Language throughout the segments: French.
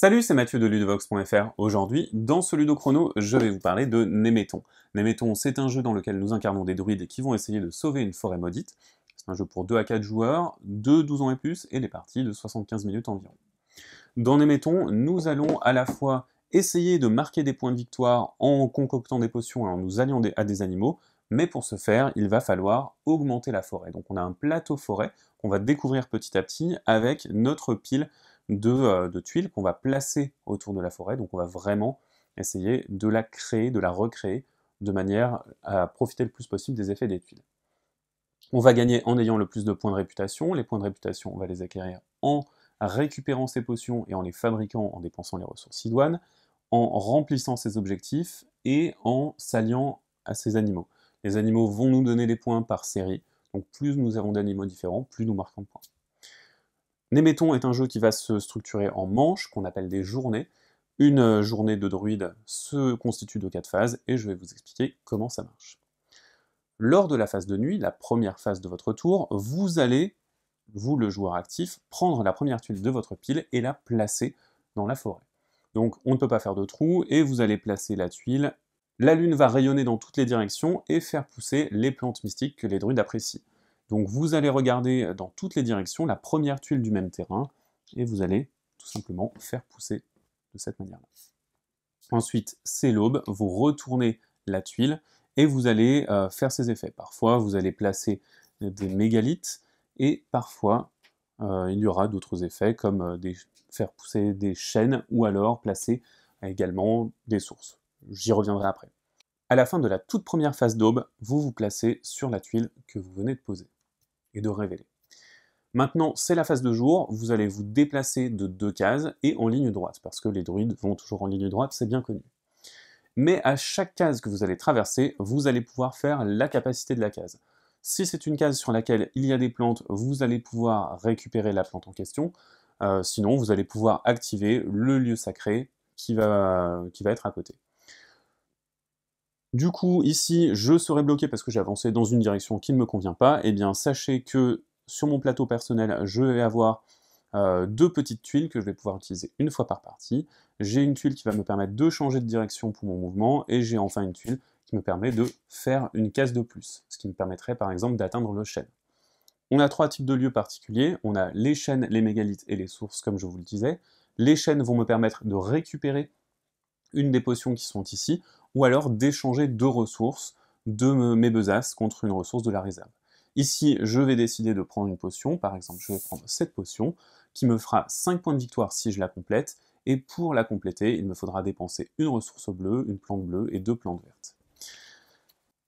Salut, c'est Mathieu de Ludovox.fr. Aujourd'hui, dans ce Ludo Chrono, je vais vous parler de Nemeton. Nemeton c'est un jeu dans lequel nous incarnons des druides qui vont essayer de sauver une forêt maudite. C'est un jeu pour 2 à 4 joueurs, de 12 ans et plus, et les parties de 75 minutes environ. Dans Nemeton nous allons à la fois essayer de marquer des points de victoire en concoctant des potions et en nous alliant à des animaux, mais pour ce faire, il va falloir augmenter la forêt. Donc on a un plateau forêt qu'on va découvrir petit à petit avec notre pile euh, de, tuiles qu'on va placer autour de la forêt. Donc on va vraiment essayer de la créer, de la recréer, de manière à profiter le plus possible des effets des tuiles. On va gagner en ayant le plus de points de réputation. Les points de réputation, on va les acquérir en récupérant ces potions et en les fabriquant en dépensant les ressources idoines, en remplissant ces objectifs et en s'alliant à ces animaux. Les animaux vont nous donner des points par série, donc plus nous avons d'animaux différents, plus nous marquons de points. Németon est un jeu qui va se structurer en manches, qu'on appelle des journées. Une euh, journée de druide se constitue de quatre phases, et je vais vous expliquer comment ça marche. Lors de la phase de nuit, la première phase de votre tour, vous allez, vous le joueur actif, prendre la première tuile de votre pile et la placer dans la forêt. Donc on ne peut pas faire de trou, et vous allez placer la tuile. La lune va rayonner dans toutes les directions et faire pousser les plantes mystiques que les druides apprécient. Donc vous allez regarder euh, dans toutes les directions la première tuile du même terrain, et vous allez tout simplement faire pousser de cette manière-là. Ensuite, c'est l'aube, vous retournez la tuile, et vous allez euh, faire ces effets. Parfois, vous allez placer euh, des mégalithes, et parfois, il y aura d'autres effets, comme faire pousser des chaînes, ou alors placer également des sources. J'y reviendrai après. À la fin de la toute première phase d'aube, vous vous placez sur la tuile que vous venez de poser de révéler. Maintenant, c'est la phase de jour, vous allez vous déplacer de deux cases et en ligne droite, parce que les druides vont toujours en ligne droite, c'est bien connu. Mais à chaque case que vous allez traverser, vous allez pouvoir faire la capacité de la case. Si c'est une case sur laquelle il y a des plantes, vous allez pouvoir récupérer la plante en question. Euh, sinon, vous allez pouvoir activer le lieu sacré qui va, qui va être à côté. Du coup, ici, je serai bloqué parce que j'ai avancé dans une direction qui ne me convient pas. Eh bien, sachez que sur mon plateau personnel, je vais avoir euh, deux petites tuiles que je vais pouvoir utiliser une fois par partie. J'ai une tuile qui va me permettre de changer de direction pour mon mouvement, et j'ai enfin une tuile qui me permet de faire une case de plus, ce qui me permettrait par exemple d'atteindre le chêne. On a trois types de lieux particuliers, on a les chaînes, les mégalithes et les sources comme je vous le disais. Les chaînes vont me permettre de récupérer une des potions qui sont ici ou alors d'échanger deux ressources de mes besaces contre une ressource de la réserve. Ici, je vais décider de prendre une potion, par exemple je vais prendre cette potion, qui me fera 5 points de victoire si je la complète, et pour la compléter, il me faudra dépenser une ressource bleue, une plante bleue et deux plantes vertes.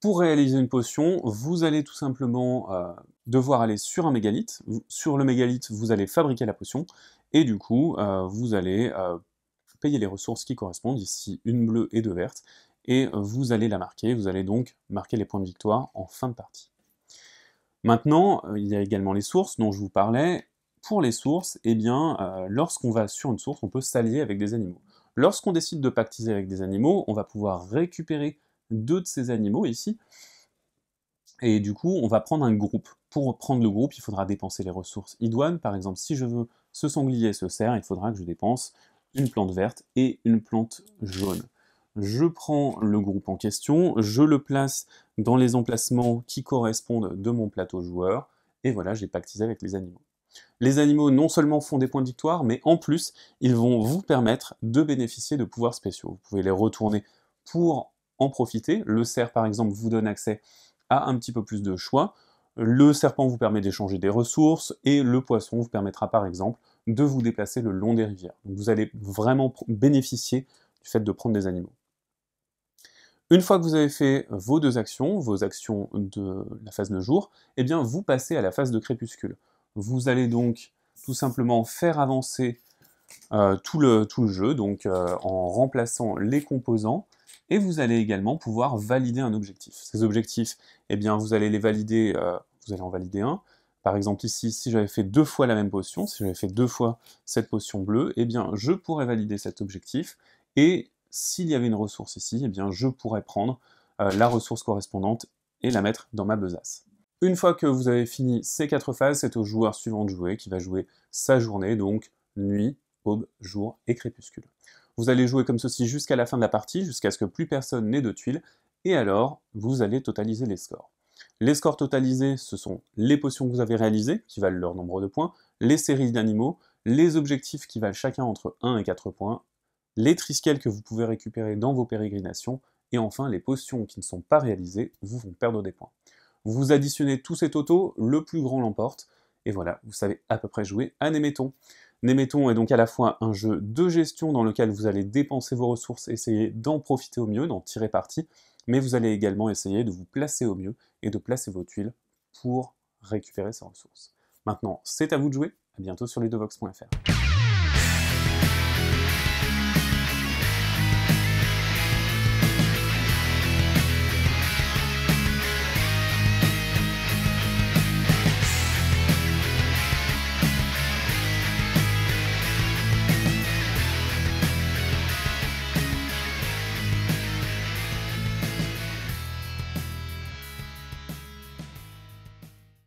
Pour réaliser une potion, vous allez tout simplement euh, devoir aller sur un mégalithe. Sur le mégalithe, vous allez fabriquer la potion, et du coup, euh, vous allez euh, payer les ressources qui correspondent, ici une bleue et deux vertes, et vous allez la marquer, vous allez donc marquer les points de victoire en fin de partie. Maintenant, euh, il y a également les sources dont je vous parlais. Pour les sources, eh bien, euh, lorsqu'on va sur une source, on peut s'allier avec des animaux. Lorsqu'on décide de pactiser avec des animaux, on va pouvoir récupérer deux de ces animaux ici, et du coup, on va prendre un groupe. Pour prendre le groupe, il faudra dépenser les ressources idoines. Par exemple, si je veux ce sanglier et ce cerf, il faudra que je dépense une plante verte et une plante jaune je prends le groupe en question, je le place dans les emplacements qui correspondent de mon plateau joueur, et voilà, j'ai pactisé avec les animaux. Les animaux non seulement font des points de victoire, mais en plus, ils vont vous permettre de bénéficier de pouvoirs spéciaux. Vous pouvez les retourner pour en profiter. Le cerf, par exemple, vous donne accès à un petit peu plus de choix. Le serpent vous permet d'échanger des ressources et le poisson vous permettra, par exemple, de vous déplacer le long des rivières. Donc vous allez vraiment bénéficier du fait de prendre des animaux. Une fois que vous avez fait vos deux actions, vos actions de la phase de jour, eh bien vous passez à la phase de crépuscule. Vous allez donc tout simplement faire avancer euh, tout, le, tout, le, jeu, donc euh, en remplaçant les composants, et vous allez également pouvoir valider un objectif. Ces objectifs, eh bien vous allez les valider, euh, vous allez en valider un. Par exemple ici, si j'avais fait deux fois la même potion, si j'avais fait deux fois cette potion bleue, eh bien je pourrais valider cet objectif, et s'il y avait une ressource ici, eh bien, je pourrais prendre euh, la ressource correspondante et la mettre dans ma besace. Une fois que vous avez fini ces quatre phases, c'est au joueur suivant de jouer qui va jouer sa journée, donc nuit, aube, jour et crépuscule. Vous allez jouer comme ceci jusqu'à la fin de la partie, jusqu'à ce que plus personne n'ait de tuiles, et alors vous allez totaliser les scores. Les scores totalisés, ce sont les potions que vous avez réalisées, qui valent leur nombre de points, les séries d'animaux, les objectifs qui valent chacun entre 1 et 4 points, les triskels que vous pouvez récupérer dans vos pérégrinations, et enfin les potions qui ne sont pas réalisées vous vont perdre des points. Vous additionnez tous ces totaux, le plus grand l'emporte, et voilà, vous savez à peu près jouer à Néméton. Néméton est donc à la fois un jeu de gestion dans lequel vous allez dépenser vos ressources, essayer d'en profiter au mieux, d'en tirer parti, mais vous allez également essayer de vous placer au mieux et de placer vos tuiles pour récupérer ces ressources. Maintenant, c'est à vous de jouer, à bientôt sur ludovox.fr.